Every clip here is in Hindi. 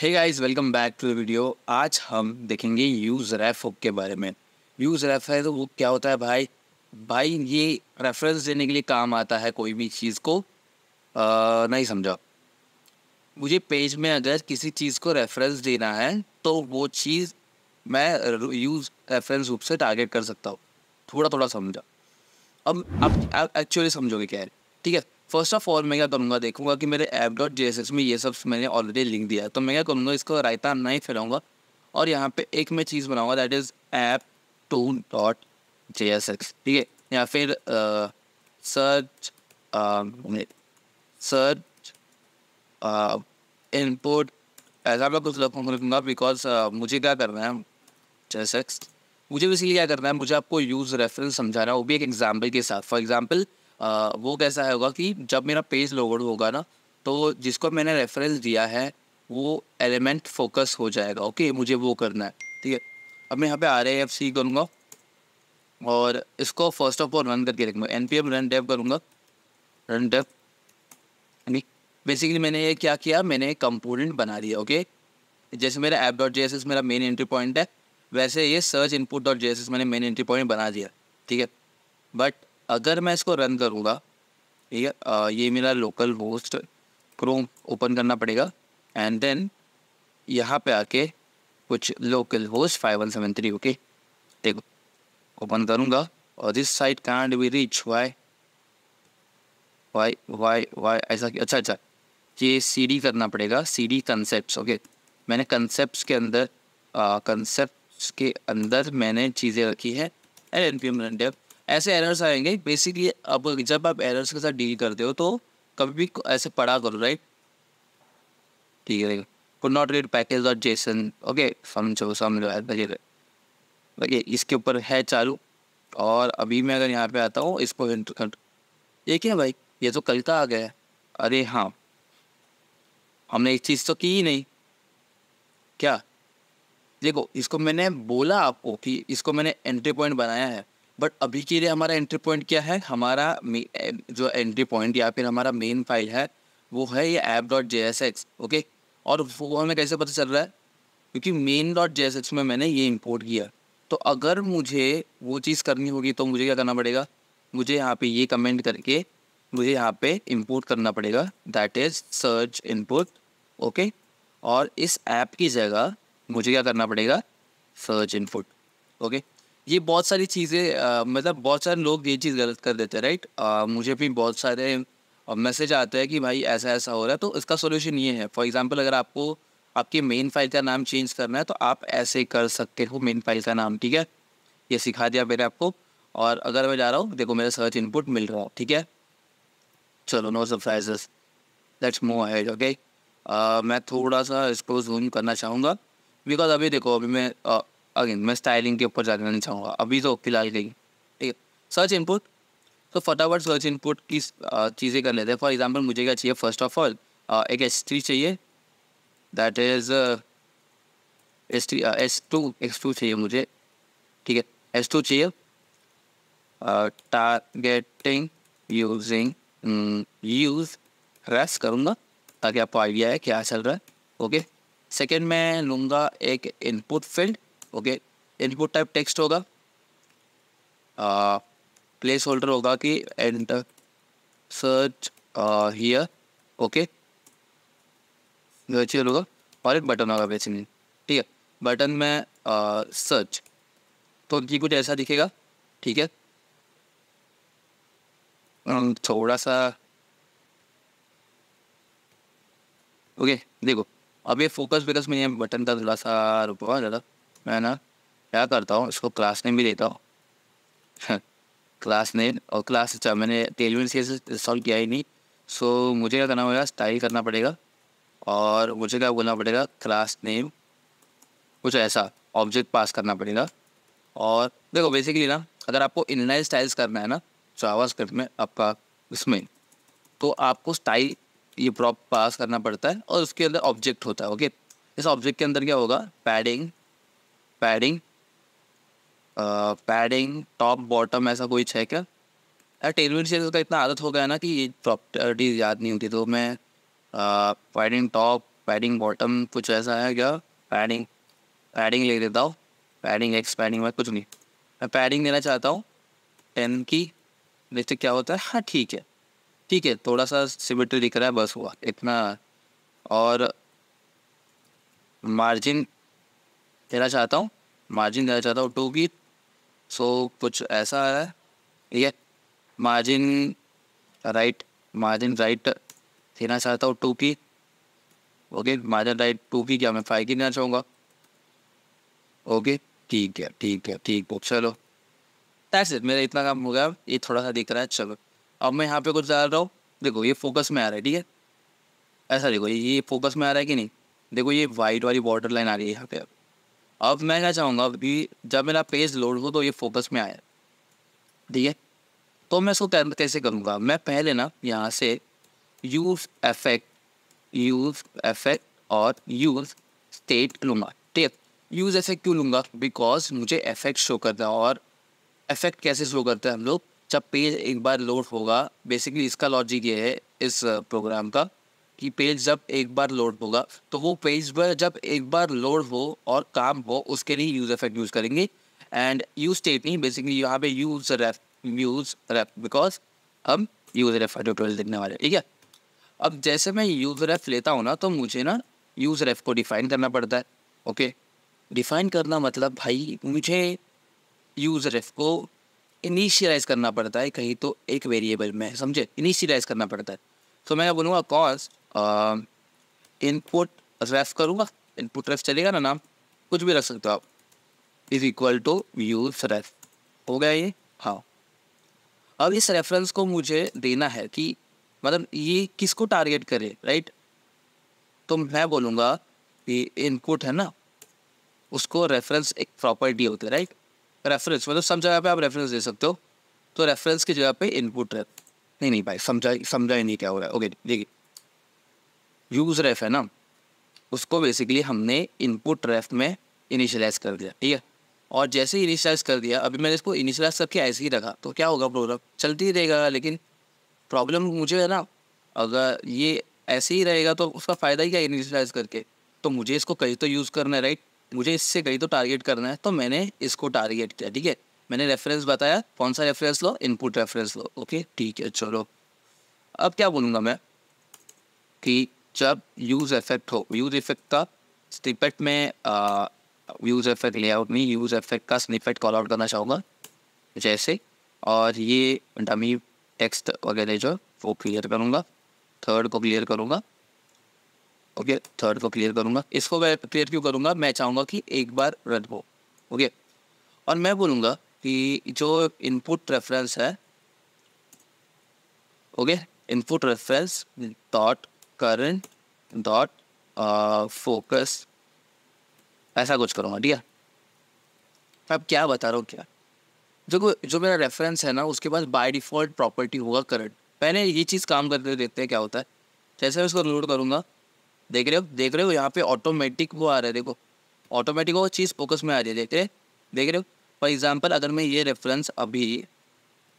Hey guys welcome back to the video आज हम देखेंगे यूज़ रेफ हुक के बारे में यूज़ रेफ है तो वो क्या होता है भाई भाई ये रेफरेंस देने के लिए काम आता है कोई भी चीज़ को आ, नहीं समझा मुझे पेज में अगर किसी चीज़ को रेफरेंस देना है तो वो चीज़ मैं यूज़ रेफरेंस रूप से टारगेट कर सकता हूँ थोड़ा थोड़ा समझा अब आप एक्चुअली समझोगे क्या है ठीक है फर्स्ट ऑफ ऑल मैं क्या करूँगा देखूँगा कि मेरे ऐप डॉट जे एस में ये सब मैंने ऑलरेडी लिंक दिया है तो मैं क्या करूँगा इसको रायता नहीं फैलाऊंगा और यहाँ पे एक मैं चीज़ बनाऊँगा that is app two dot J S X ठीक है या फिर सर्च सर्च इनपुट ऐसा मैं कुछ लिखूँगा बिकॉज मुझे क्या करना है जे एस एक्स मुझे इसलिए क्या करना है मुझे आपको यूज़ रेफरेंस समझाना वो भी एक एग्जाम्पल के साथ फॉर एग्जाम्पल वो कैसा होगा कि जब मेरा पेज लोगोड होगा ना तो जिसको मैंने रेफरेंस दिया है वो एलिमेंट फोकस हो जाएगा ओके मुझे वो करना है ठीक है अब मैं यहाँ पे आर एफ सी करूँगा और इसको फर्स्ट ऑफ ऑल रन करके रखूँगा N P M run dev करूँगा रन डेव यानी बेसिकली मैंने ये क्या किया मैंने कंपोनेंट बना दिया ओके जैसे मेरा app dot J S S मेरा मेन एंट्री पॉइंट है वैसे ये search input dot J S S मैंने मेन एंट्री पॉइंट बना दिया ठीक है बट अगर मैं इसको रन करूँगा ठीक है ये मेरा लोकल होस्ट क्रोम ओपन करना पड़ेगा एंड देन यहाँ पे आके कुछ local host five one seven three okay देखो ओपन करूँगा और this site can't be reach why why why why ऐसा अच्छा अच्छा ये सी डी करना पड़ेगा सी डी कंसेप्ट ओके मैंने कंसेप्ट के अंदर कंसेप्ट के अंदर मैंने चीज़ें रखी है and N P M run ऐसे एरर्स आएंगे बेसिकली अब जब आप एरर्स के साथ डील करते हो तो कभी भी ऐसे पढ़ा करो राइट ठीक है could not read package dot JSON okay समझो समझो ओके इसके ऊपर है चालू और अभी मैं अगर यहाँ पे आता हूँ इसको इंटर ये क्या भाई ये तो कल का आ गया अरे हाँ हमने एक चीज़ तो की ही नहीं क्या देखो इसको मैंने बोला आपको कि इसको मैंने एंट्री पॉइंट बनाया है बट अभी के लिए हमारा एंट्री पॉइंट क्या है हमारा जो एंट्री पॉइंट या फिर हमारा मेन फाइल है वो है ये app dot J S X okay और वो हमें कैसे पता चल रहा है क्योंकि main dot J S X में मैंने ये इम्पोर्ट किया तो अगर मुझे वो चीज़ करनी होगी तो मुझे क्या करना पड़ेगा मुझे यहाँ पे ये कमेंट करके मुझे यहाँ पे इंपोर्ट करना पड़ेगा that is search input okay और इस ऐप की जगह मुझे क्या करना पड़ेगा सर्च इनपुट ओके ये बहुत सारी चीज़ें मतलब बहुत सारे लोग ये चीज़ गलत कर देते हैं राइट मुझे भी बहुत सारे मैसेज आते हैं कि भाई ऐसा ऐसा हो रहा है तो इसका सोल्यूशन ये है फॉर एग्ज़ाम्पल अगर आपको आपकी मेन फाइल का नाम चेंज करना है तो आप ऐसे कर सकते हो मेन फाइल का नाम ठीक है ये सिखा दिया मैंने आपको और अगर मैं जा रहा हूँ देखो मेरा सर्च इनपुट मिल रहा है ठीक है चलो no surprises let's move ahead okay मैं थोड़ा सा इसको जूम करना चाहूँगा बिकॉज अभी देखो अभी मैं uh, अगेन मैं स्टाइलिंग के ऊपर जाना नहीं चाहूँगा अभी तो फिलहाल के ठीक है सर्च इनपुट तो फटाफट सर्च इनपुट की चीज़ें कर लेते हैं फॉर एग्जाम्पल मुझे क्या चाहिए फर्स्ट ऑफ ऑल एक एस थ्री चाहिए that is S three S two S two चाहिए मुझे ठीक है एस टू चाहिए टारगेटिंग यूजिंग यूज़ रेस करूँगा ताकि आपको आइडिया है क्या चल रहा है ओके सेकेंड मैं लूँगा एक input field okay input type text होगा प्लेस होल्डर होगा कि एंड सर्च हियर ओके होगा और एक बटन होगा बेसिकली ठीक है बटन में सर्च तो उनकी कुछ ऐसा दिखेगा ठीक है थोड़ा सा ओके देखो अब ये फोकस बिकस में बटन का थोड़ा सा रुपया ज़्यादा मैं ना क्या करता हूँ इसको क्लास नेम भी देता हूँ क्लास नेम और क्लास अच्छा मैंने टेलविन से इंस्टॉल किया ही नहीं सो मुझे क्या करना होगा स्टाइल करना पड़ेगा और मुझे क्या बोलना पड़ेगा क्लास नेम कुछ ऐसा ऑब्जेक्ट पास करना पड़ेगा और देखो बेसिकली ना अगर आपको इनलाइन स्टाइल्स करना है ना चावा स्क्रिप्ट में आपका इसमें तो आपको स्टाइल ये प्रॉप पास करना पड़ता है और उसके अंदर ऑब्जेक्ट होता है ओके इस ऑब्जेक्ट के अंदर क्या होगा padding padding padding top bottom ऐसा कोई है क्या यार टेलविन से उसका इतना आदत हो गया ना कि ये प्रॉपर्टीज याद नहीं होती तो मैं पैडिंग टॉप पैडिंग बॉटम कुछ ऐसा है क्या पैडिंग पैडिंग ले देता हूँ पैडिंग एक्स पैडिंग में कुछ नहीं मैं पैडिंग देना चाहता हूँ टेन की नीचे क्या होता है हाँ ठीक है ठीक है थोड़ा सा सिमेट्री दिख रहा है बस हुआ इतना और मार्जिन देना चाहता हूँ मार्जिन देना चाहता हूँ टू की सो so, कुछ ऐसा है ठीक है मार्जिन राइट मार्जिन राइट देना चाहता हूँ टू की ओके मार्जिन राइट टू की क्या मैं फाइव की देना चाहूँगा ओके ठीक है ठीक है ठीक बुक चलो दैट्स इट मेरा इतना काम हो गया ये थोड़ा सा दिख रहा है चलो अब मैं यहाँ पे कुछ डाल रहा हूँ देखो ये फोकस में आ रहा है ठीक है ऐसा देखो ये फोकस में आ रहा है कि नहीं देखो ये वाइट वाली बॉर्डर लाइन आ रही है यहाँ पे अब अब मैं क्या चाहूँगा अभी जब मेरा पेज लोड हो तो ये फोकस में आया ठीक है तो मैं इसको कैसे करूँगा मैं पहले ना यहाँ से यूज एफेक्ट यूज एफेक्ट और यूज स्टेट लूँगा ठीक है यूज एफेक्ट क्यों लूँगा बिकॉज मुझे एफेक्ट शो करता है और एफेक्ट कैसे शो करता है हम लोग जब पेज एक बार लोड होगा बेसिकली इसका लॉजिक ये है इस प्रोग्राम का कि पेज जब एक बार लोड होगा तो वो पेज पर जब एक बार लोड हो और काम हो उसके लिए यूज इफेक्ट यूज़ करेंगे एंड यू स्टेट नहीं बेसिकली यहाँ पे use ref use ref because हम यूज रेफ ट्यूटोरियल देखने वाले ठीक है अब जैसे मैं यूज रेफ लेता हूँ ना तो मुझे ना यूज रेफ को डिफाइन करना पड़ता है ओके डिफाइन करना मतलब भाई मुझे यूज रेफ को इनिशियलाइज करना पड़ता है कहीं तो एक वेरिएबल में समझे इनिशियलाइज करना पड़ता है तो मैं बोलूँगा कॉज इनपुट रेफ करूँगा इनपुट रेफ चलेगा ना नाम कुछ भी रख सकते हो आप is equal to use ref हो गया ये हाँ अब इस रेफरेंस को मुझे देना है कि मतलब ये किसको टारगेट करे राइट तो मैं बोलूँगा कि इनपुट है ना उसको रेफरेंस एक प्रॉपर्टी होती है राइट रेफरेंस मतलब सब जगह पे आप रेफरेंस दे सकते हो तो रेफरेंस की जगह पे इनपुट रेफ नहीं नहीं भाई समझा समझा ही नहीं क्या हो रहा है ओके देखिए यूज रेफ है ना उसको बेसिकली हमने इनपुट रेफ में इनिशलाइज कर दिया ठीक है और जैसे ही इनिशलाइज कर दिया अभी मैंने इसको इनिशलाइज करके ऐसे ही रखा तो क्या होगा प्रोग्राम चलती ही रहेगा लेकिन प्रॉब्लम मुझे है ना अगर ये ऐसे ही रहेगा तो उसका फ़ायदा ही क्या इनिशलाइज करके तो मुझे इसको कहीं तो यूज़ करना है राइट मुझे इससे कहीं तो टारगेट करना है तो मैंने इसको टारगेट किया ठीक है मैंने रेफरेंस बताया कौन सा रेफरेंस लो इनपुट रेफरेंस लो ओके ठीक है चलो अब क्या बोलूँगा मैं कि जब यूज़ इफेक्ट हो यूज़ इफेक्ट का स्निपेट में यूज़ इफेक्ट लेआउट में यूज़ इफेक्ट का स्निपेट कॉल आउट करना चाहूँगा जैसे और ये डमी टेक्स्ट वगैरह जो वो क्लियर करूँगा थर्ड को क्लियर करूँगा ओके थर्ड को क्लियर करूँगा इसको मैं क्लियर क्यों करूँगा मैं चाहूँगा कि एक बार रन हो ओके और मैं बोलूँगा कि जो इनपुट रेफरेंस है okay input reference dot current dot focus ऐसा कुछ करूँगा ठीक है अब क्या बता रहा हूँ क्या जो जो मेरा रेफरेंस है ना उसके पास बाय डिफ़ॉल्ट प्रॉपर्टी होगा करंट पहले ये चीज़ काम करते देखते हैं क्या होता है जैसे मैं उसको लोड करूँगा देख रहे हो देख रहे हो यहाँ पे ऑटोमेटिक वो आ रहा है देखो ऑटोमेटिक वो चीज़ फोकस में आ रही है देख रहे देख रहे हो फॉर एग्ज़ाम्पल अगर मैं ये रेफरेंस अभी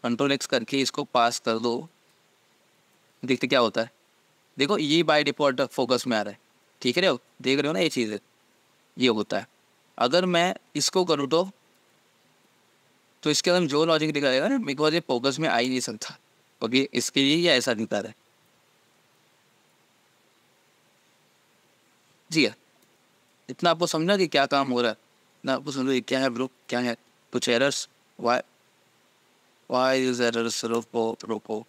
कंट्रोल एक्स करके इसको पास कर दो देखते क्या होता है देखो ये बाय डिफ़ॉल्ट फोकस में आ रहा है ठीक है हो देख रहे हो ना ये चीज़ ये होता है अगर मैं इसको करूँ तो तो इसके अंदर जो लॉजिक निकलेगा ना बिकॉज ये फोकस में आ ही नहीं सकता क्योंकि इसके लिए ये ऐसा निकला रहा है जी है हाँ। इतना आपको समझना कि क्या काम हो रहा है ना आपको समझो क्या है ब्रो क्या है कुछ errors why why is errors रोको रोको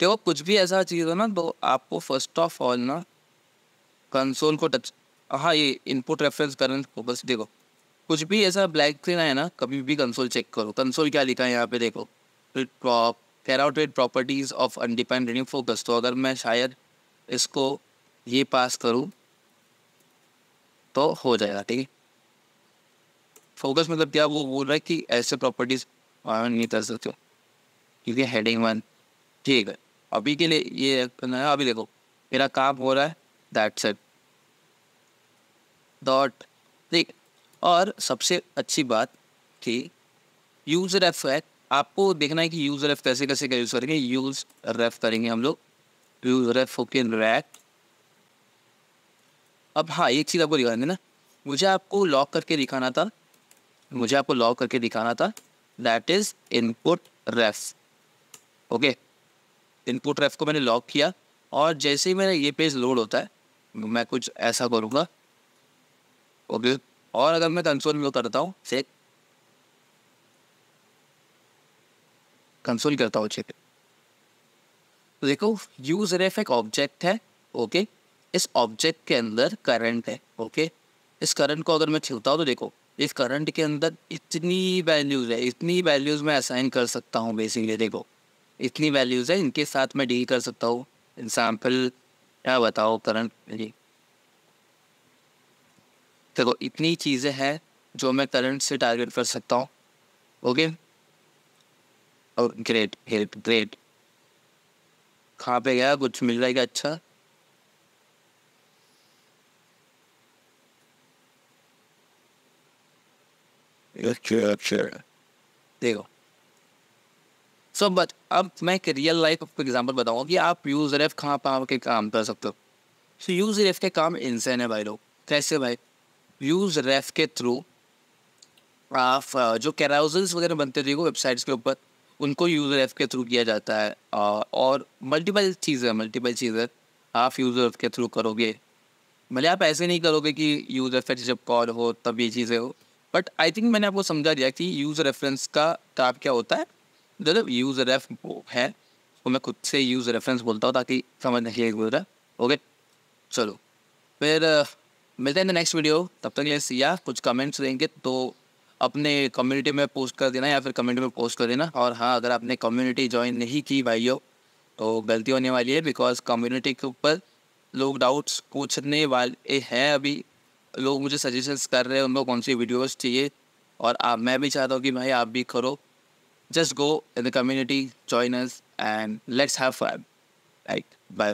देखो कुछ भी ऐसा चीज़ हो ना तो आपको फर्स्ट ऑफ ऑल ना कंसोल को टच हाँ ये इनपुट रेफरेंस करंट फोकस देखो कुछ भी ऐसा ब्लैक स्क्रीन आया ना कभी भी कंसोल चेक करो कंसोल क्या लिखा है यहाँ पे देखो prop care out with properties of undefined focus तो अगर मैं शायद इसको ये पास करूँ तो हो जाएगा ठीक है फोकस मतलब क्या वो बोल रहा है कि ऐसे प्रॉपर्टीज हाँ, नहीं कर सकते हो क्योंकि हेडिंग वन ठीक है अभी के लिए ये करना है अभी देखो मेरा काम हो रहा है दैट सेट डॉट ठीक और सबसे अच्छी बात थी यूज़र एफ है आपको देखना है कि यूज़र एफ कैसे कैसे का यूज़ करेंगे यूज़ रेफ करेंगे हम लोग यूज़ रेफ ओके रैक अब हाँ एक चीज़ आपको दिखाना ना मुझे आपको लॉक करके दिखाना था मुझे आपको लॉक करके दिखाना था that is input ref okay input ref को मैंने लॉक किया और जैसे ही मेरा ये पेज लोड होता है मैं कुछ ऐसा करूँगा ओके और अगर मैं कंसोल में करता हूँ चेक कंसोल करता हूँ चेक तो देखो यूज रेफ एक ऑब्जेक्ट है ओके इस ऑब्जेक्ट के अंदर करंट है ओके इस करंट को अगर मैं छिलता हूँ तो देखो इस करंट के अंदर इतनी वैल्यूज़ है इतनी वैल्यूज़ मैं असाइन कर सकता हूँ बेसिकली देखो इतनी वैल्यूज़ है इनके साथ मैं डील कर सकता हूँ एग्जाम्पल क्या बताओ करंट जी देखो इतनी चीज़ें हैं जो मैं करंट से टारगेट कर सकता हूँ ओके और ग्रेट हेल्प ग्रेट कहाँ पे गया कुछ मिल क्या अच्छा अच्छा अच्छा देखो सो बट अब मैं एक रियल लाइफ आपको एग्जाम्पल बताऊँगा कि आप यूजर एफ कहाँ पर के काम कर सकते हो सो यूज़र एफ के काम इंसान है भाई लोग कैसे भाई यूज रेफ के थ्रू आप जो कैराउजल्स वगैरह बनते थे वेबसाइट्स के ऊपर उनको यूज़र एफ़ के थ्रू किया जाता है और मल्टीपल चीज़ें मल्टीपल चीज़ें आप यूज़र ऐप के थ्रू करोगे भले आप ऐसे नहीं करोगे कि यूज़र रेफरेंस जब कॉल हो तब ये चीज़ें हो बट आई थिंक मैंने आपको समझा दिया कि यूज़ रेफरेंस का टाप क्या होता है जो यूज रेफ है वो तो मैं खुद से यूज रेफरेंस बोलता हूँ ताकि समझने uh, के लिए गुज़रा ओके चलो फिर मिलते हैं नेक्स्ट वीडियो तब तक ये सिया कुछ कमेंट्स देंगे तो अपने कम्युनिटी में पोस्ट कर देना या फिर कमेंट में पोस्ट कर देना और हाँ अगर आपने कम्युनिटी ज्वाइन नहीं की भाइयों तो गलती होने वाली है बिकॉज कम्युनिटी के ऊपर लोग डाउट्स पूछने वाले हैं अभी लोग मुझे सजेशंस कर रहे हैं उनको कौन सी वीडियोस चाहिए और आप मैं भी चाहता हूँ कि भाई आप भी करो just go in the community, join us, and let's have fun. Like Bye.